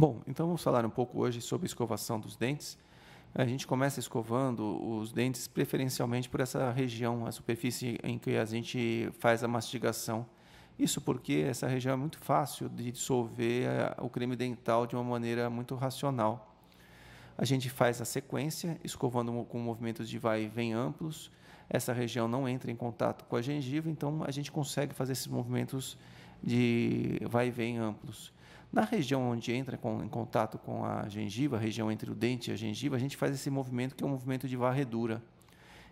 Bom, então vamos falar um pouco hoje sobre escovação dos dentes. A gente começa escovando os dentes preferencialmente por essa região, a superfície em que a gente faz a mastigação. Isso porque essa região é muito fácil de dissolver eh, o creme dental de uma maneira muito racional. A gente faz a sequência, escovando com movimentos de vai e vem amplos. Essa região não entra em contato com a gengiva, então a gente consegue fazer esses movimentos de vai e vem amplos. Na região onde entra com, em contato com a gengiva, a região entre o dente e a gengiva, a gente faz esse movimento que é um movimento de varredura.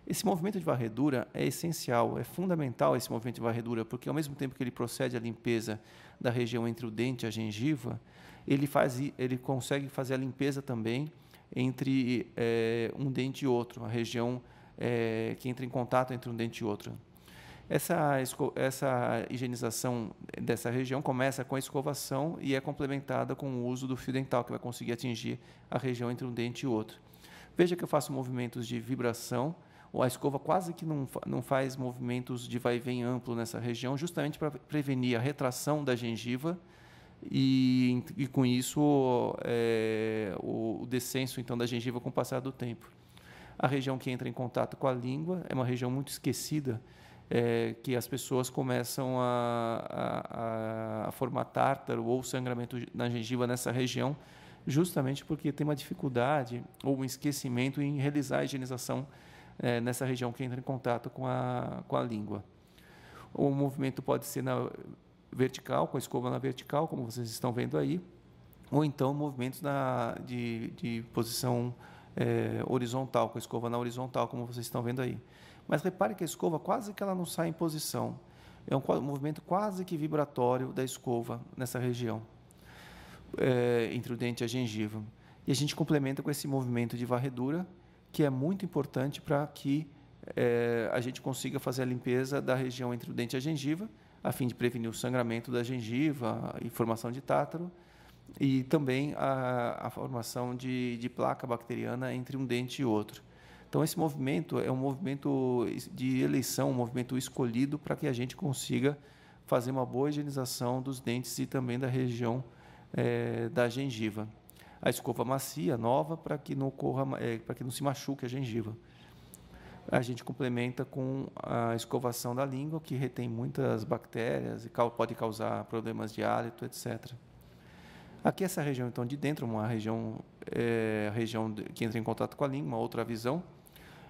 Esse movimento de varredura é essencial, é fundamental esse movimento de varredura, porque ao mesmo tempo que ele procede à limpeza da região entre o dente e a gengiva, ele, faz, ele consegue fazer a limpeza também entre é, um dente e outro, a região é, que entra em contato entre um dente e outro. Essa, essa higienização dessa região começa com a escovação e é complementada com o uso do fio dental, que vai conseguir atingir a região entre um dente e outro. Veja que eu faço movimentos de vibração, ou a escova quase que não, não faz movimentos de vai e vem amplo nessa região, justamente para prevenir a retração da gengiva e, e com isso, é, o descenso então da gengiva com o passar do tempo. A região que entra em contato com a língua é uma região muito esquecida é, que as pessoas começam a, a, a formar tártaro ou sangramento na gengiva nessa região, justamente porque tem uma dificuldade ou um esquecimento em realizar a higienização é, nessa região que entra em contato com a, com a língua. O movimento pode ser na vertical, com a escova na vertical, como vocês estão vendo aí, ou então movimentos na, de, de posição é, horizontal, com a escova na horizontal, como vocês estão vendo aí. Mas repare que a escova quase que ela não sai em posição. É um, movimento quase que vibratório da escova nessa região, é, entre o dente e a gengiva. E a gente complementa com esse movimento de varredura, que é muito importante para que é, a gente consiga fazer a limpeza da região entre o dente e a gengiva, a fim de prevenir o sangramento da gengiva e formação de tátaro e também a, a formação de, de, placa bacteriana entre um dente e outro. Então, esse movimento é um movimento de eleição, um movimento escolhido para que a gente consiga fazer uma boa higienização dos dentes e também da região é, da gengiva. A escova macia, nova, para que não ocorra, é, eh, para que não se machuque a gengiva. A gente complementa com a escovação da língua, que retém muitas bactérias e pode causar problemas de hálito, etc. Aqui essa região então de dentro, uma região é, região que entra em contato com a língua, outra visão,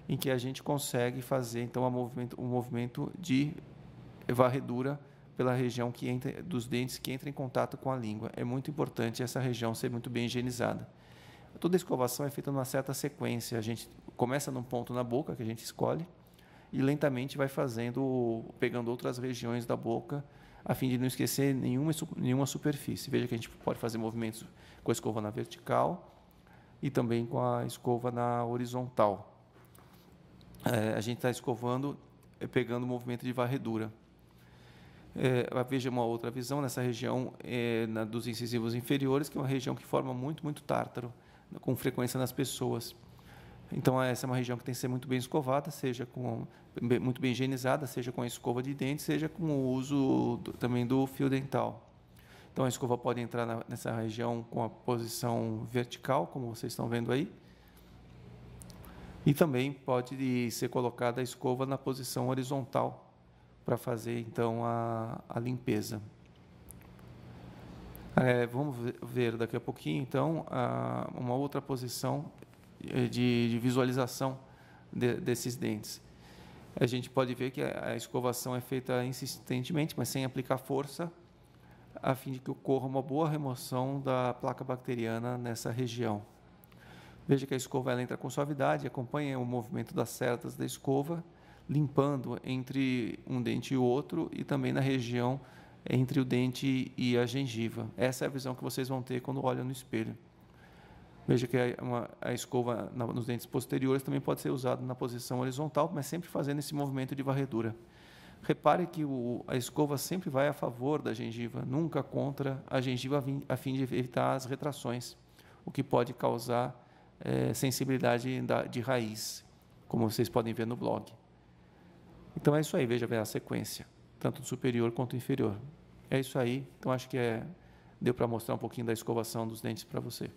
em que a gente consegue fazer então o movimento, um movimento de varredura pela região que entra, dos dentes que entra em contato com a língua. É muito importante essa região ser muito bem higienizada. Toda escovação é feita numa certa sequência. A gente começa num ponto na boca que a gente escolhe e lentamente vai fazendo, pegando outras regiões da boca a fim de não esquecer nenhuma, nenhuma superfície. Veja que a gente pode fazer movimentos com a escova na vertical e também com a escova na horizontal. É, a gente está escovando, é, pegando o movimento de varredura. É, veja uma outra visão nessa região é, na, dos incisivos inferiores, que é uma região que forma muito, muito tártaro, com frequência nas pessoas. Então, essa é uma região que tem que ser muito bem escovada, seja com muito bem higienizada, seja com a escova de dente, seja com o uso do, também do fio dental. Então, a escova pode entrar na, nessa região com a posição vertical, como vocês estão vendo aí. E também pode ser colocada a escova na posição horizontal para fazer, então, a, a limpeza. É, vamos ver daqui a pouquinho, então, a, uma outra posição eh, de, de visualização de, desses dentes. A gente pode ver que a escovação é feita insistentemente, mas sem aplicar força, a fim de que ocorra uma boa remoção da placa bacteriana nessa região. Veja que a escova ela entra com suavidade, acompanha o movimento das cerdas da escova, limpando entre um dente e outro e também na região entre o dente e a gengiva. Essa é a visão que vocês vão ter quando olham no espelho. Veja que a, uma, a escova na, nos dentes posteriores também pode ser usada na posição horizontal, mas sempre fazendo esse movimento de varredura. Repare que o, a escova sempre vai a favor da gengiva, nunca contra a gengiva a fim de evitar as retrações, o que pode causar é, sensibilidade da, de raiz, como vocês podem ver no blog. Então é isso aí, veja a sequência, tanto do superior quanto do inferior. É isso aí, então acho que é, deu para mostrar um pouquinho da escovação dos dentes para você.